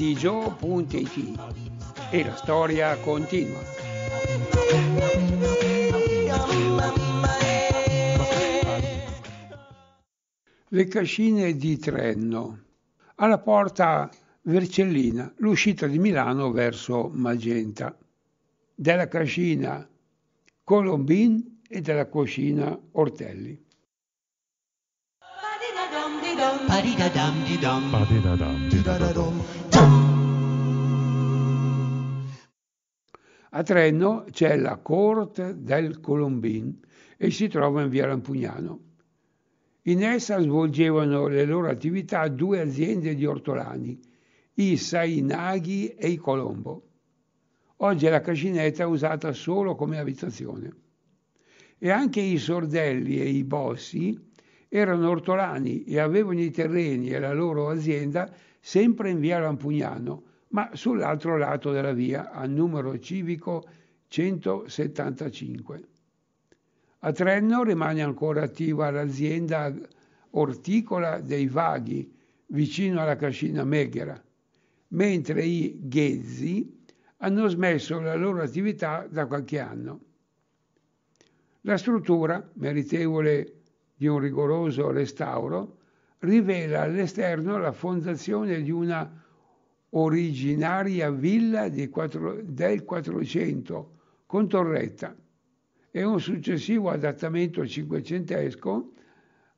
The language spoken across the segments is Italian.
digio.it e la storia continua. Le cascine di Trenno. Alla porta Vercellina, l'uscita di Milano verso Magenta. Della cascina Colombin e della cascina Ortelli. Paridadam di dam. Paridadam di dam. A Trenno c'è la Corte del Colombin e si trova in via Lampugnano. In essa svolgevano le loro attività due aziende di ortolani, i Sainaghi e i Colombo. Oggi la cascinetta è usata solo come abitazione. E anche i Sordelli e i Bossi erano ortolani e avevano i terreni e la loro azienda sempre in via Lampugnano, ma sull'altro lato della via, al numero civico 175. A Trenno rimane ancora attiva l'azienda orticola dei Vaghi, vicino alla cascina Meghera, mentre i Ghezzi hanno smesso la loro attività da qualche anno. La struttura, meritevole di un rigoroso restauro, rivela all'esterno la fondazione di una originaria villa quattro, del 400 con torretta e un successivo adattamento cinquecentesco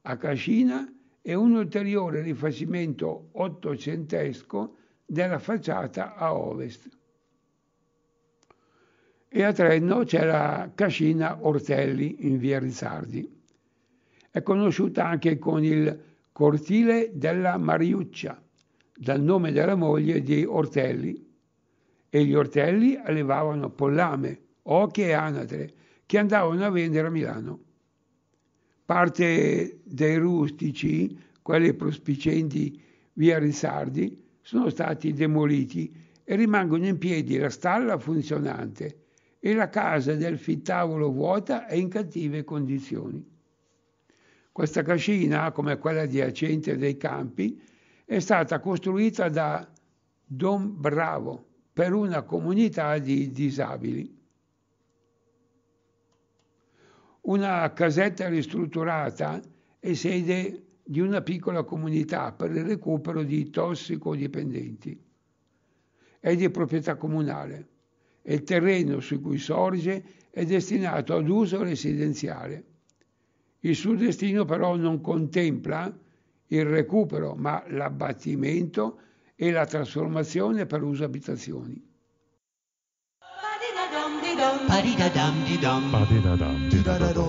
a cascina e un ulteriore rifacimento ottocentesco della facciata a ovest. E a Trenno c'è la cascina Ortelli in via Rizzardi. È conosciuta anche con il cortile della Mariuccia dal nome della moglie di Ortelli e gli Ortelli allevavano pollame, oche e anatre che andavano a vendere a Milano. Parte dei rustici, quelli prospicenti via Risardi, sono stati demoliti e rimangono in piedi la stalla funzionante e la casa del fittavolo vuota e in cattive condizioni. Questa cascina, come quella adiacente dei campi, è stata costruita da Don Bravo per una comunità di disabili. Una casetta ristrutturata è sede di una piccola comunità per il recupero di tossicodipendenti. È di proprietà comunale e il terreno su cui sorge è destinato ad uso residenziale. Il suo destino però non contempla il recupero, ma l'abbattimento e la trasformazione per uso abitazioni. Paridadam di dam. Paridadam di dam.